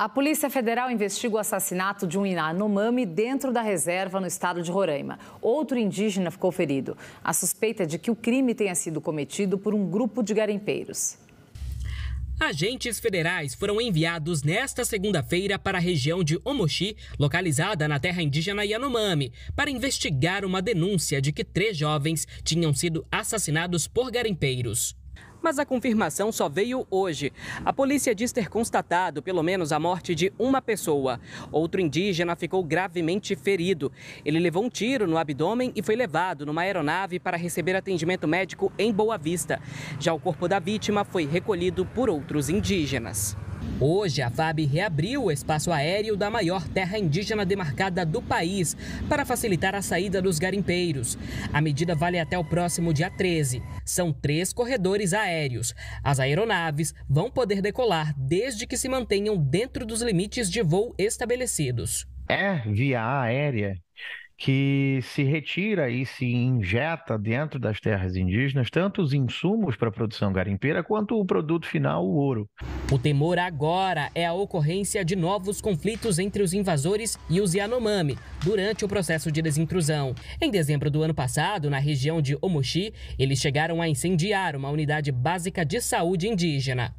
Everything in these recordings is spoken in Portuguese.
A Polícia Federal investiga o assassinato de um Inanomami dentro da reserva no estado de Roraima. Outro indígena ficou ferido. A suspeita é de que o crime tenha sido cometido por um grupo de garimpeiros. Agentes federais foram enviados nesta segunda-feira para a região de Omochi, localizada na terra indígena Yanomami, para investigar uma denúncia de que três jovens tinham sido assassinados por garimpeiros mas a confirmação só veio hoje. A polícia diz ter constatado pelo menos a morte de uma pessoa. Outro indígena ficou gravemente ferido. Ele levou um tiro no abdômen e foi levado numa aeronave para receber atendimento médico em Boa Vista. Já o corpo da vítima foi recolhido por outros indígenas. Hoje, a FAB reabriu o espaço aéreo da maior terra indígena demarcada do país para facilitar a saída dos garimpeiros. A medida vale até o próximo dia 13. São três corredores aéreos. As aeronaves vão poder decolar desde que se mantenham dentro dos limites de voo estabelecidos. É via aérea que se retira e se injeta dentro das terras indígenas tanto os insumos para a produção garimpeira quanto o produto final, o ouro. O temor agora é a ocorrência de novos conflitos entre os invasores e os Yanomami durante o processo de desintrusão. Em dezembro do ano passado, na região de Omuxi, eles chegaram a incendiar uma unidade básica de saúde indígena.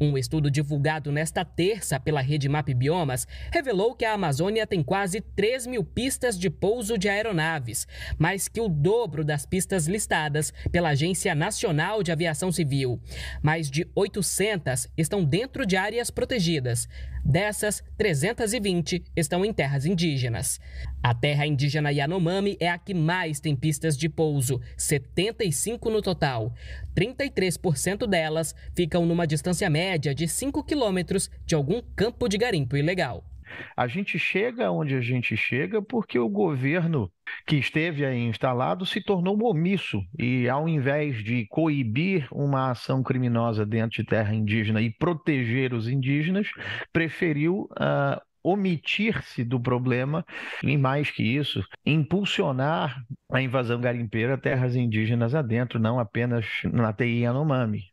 Um estudo divulgado nesta terça pela rede Map Biomas revelou que a Amazônia tem quase 3 mil pistas de pouso de aeronaves, mais que o dobro das pistas listadas pela Agência Nacional de Aviação Civil. Mais de 800 estão dentro de áreas protegidas. Dessas, 320 estão em terras indígenas. A terra indígena Yanomami é a que mais tem pistas de pouso, 75 no total. 33% delas ficam numa distância média média de 5 quilômetros de algum campo de garimpo ilegal. A gente chega onde a gente chega porque o governo que esteve aí instalado se tornou omisso e, ao invés de coibir uma ação criminosa dentro de terra indígena e proteger os indígenas, preferiu uh, omitir-se do problema e, mais que isso, impulsionar a invasão garimpeira terras indígenas adentro, não apenas na TI Yanomami.